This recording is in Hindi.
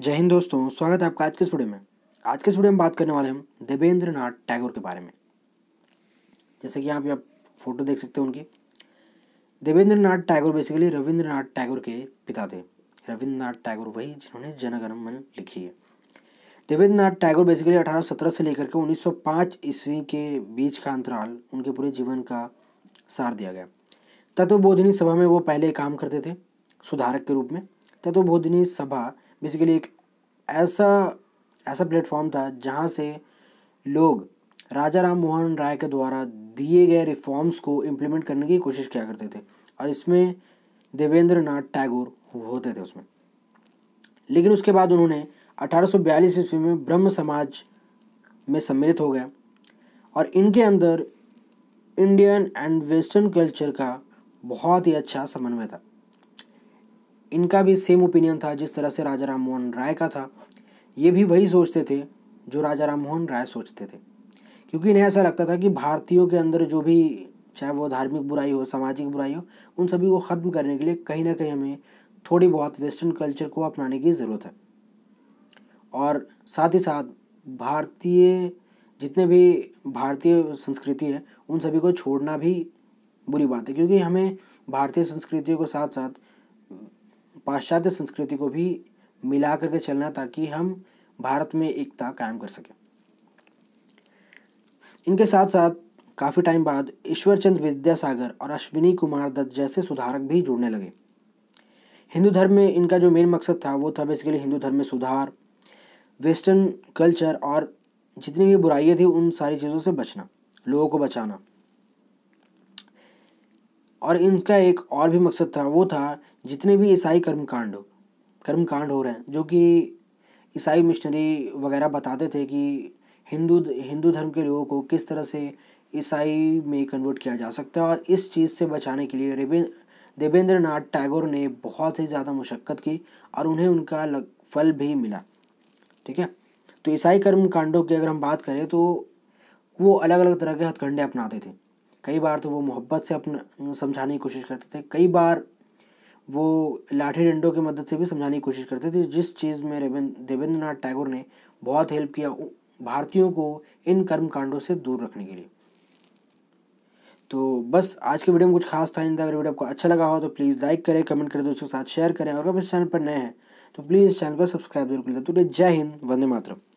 जय हिंद दोस्तों स्वागत है आपका आज के स्टूडियो में आज के स्टूडियो में बात करने वाले हम देवेंद्र नाथ टैगोर के बारे में जैसे कि आप यहाँ फोटो देख सकते हैं उनकी Devendranath Tagore basically Rabindranath Tagore के पिता थे रविंद्र नाथ टैगोर वही जिन्होंने जनगण मन लिखी है देवेंद्र नाथ टैगोर बेसिकली अठारह से लेकर के उन्नीस ईस्वी के बीच का अंतराल उनके पूरे जीवन का सार दिया गया तत्वबोधिनी सभा में वो पहले काम करते थे सुधारक के रूप में तत्वबोधिनी सभा बेसिकली एक ऐसा ऐसा प्लेटफॉर्म था जहाँ से लोग राजा राम मोहन राय के द्वारा दिए गए रिफॉर्म्स को इम्प्लीमेंट करने की कोशिश किया करते थे और इसमें देवेंद्र नाथ टैगोर होते थे उसमें लेकिन उसके बाद उन्होंने 1842 ईस्वी में ब्रह्म समाज में सम्मिलित हो गए और इनके अंदर इंडियन एंड वेस्टर्न कल्चर का बहुत ही अच्छा समन्वय था इनका भी सेम ओपिनियन था जिस तरह से राजा राम मोहन राय का था ये भी वही सोचते थे जो राजा राम मोहन राय सोचते थे क्योंकि इन्हें ऐसा लगता था कि भारतीयों के अंदर जो भी चाहे वो धार्मिक बुराई हो सामाजिक बुराई हो उन सभी को ख़त्म करने के लिए कहीं ना कहीं हमें थोड़ी बहुत वेस्टर्न कल्चर को अपनाने की ज़रूरत है और साथ ही साथ भारतीय जितने भी भारतीय संस्कृति है उन सभी को छोड़ना भी बुरी बात है क्योंकि हमें भारतीय संस्कृतियों के साथ साथ पाश्चात्य संस्कृति को भी मिला करके चलना ताकि हम भारत में एकता कायम कर सकें इनके साथ साथ काफ़ी टाइम बाद ईश्वरचंद विद्यासागर और अश्विनी कुमार दत्त जैसे सुधारक भी जुड़ने लगे हिंदू धर्म में इनका जो मेन मकसद था वो था बेसिकली हिंदू धर्म में सुधार वेस्टर्न कल्चर और जितनी भी बुराइयाँ थी उन सारी चीज़ों से बचना लोगों को बचाना और इनका एक और भी मकसद था वो था जितने भी ईसाई कर्मकांड कर्मकांड हो रहे हैं जो कि ईसाई मिशनरी वगैरह बताते थे कि हिंदू हिंदू धर्म के लोगों को किस तरह से ईसाई में कन्वर्ट किया जा सकता है और इस चीज़ से बचाने के लिए देवेंद्र नाथ टैगोर ने बहुत ही ज़्यादा मुशक्क़त की और उन्हें उनका लग, फल भी मिला ठीक है तो ईसाई कर्म कांडों की अगर हम बात करें तो वो अलग अलग तरह के हथकंडे अपनाते थे कई बार तो वो मोहब्बत से अपना समझाने की कोशिश करते थे कई बार वो लाठी डंडों की मदद से भी समझाने की कोशिश करते थे जिस चीज़ में देवेंद्र नाथ टैगोर ने बहुत हेल्प किया भारतीयों को इन कर्म कांडों से दूर रखने के लिए तो बस आज के वीडियो में कुछ खास था इन अगर वीडियो आपको अच्छा लगा हो तो प्लीज़ लाइक करें कमेंट करें दोस्तों के साथ शेयर करें और अगर इस चैनल पर नए हैं तो प्लीज़ इस चैनल पर सब्सक्राइब जरूर कर लें तो जय हिंद वंदे मातरम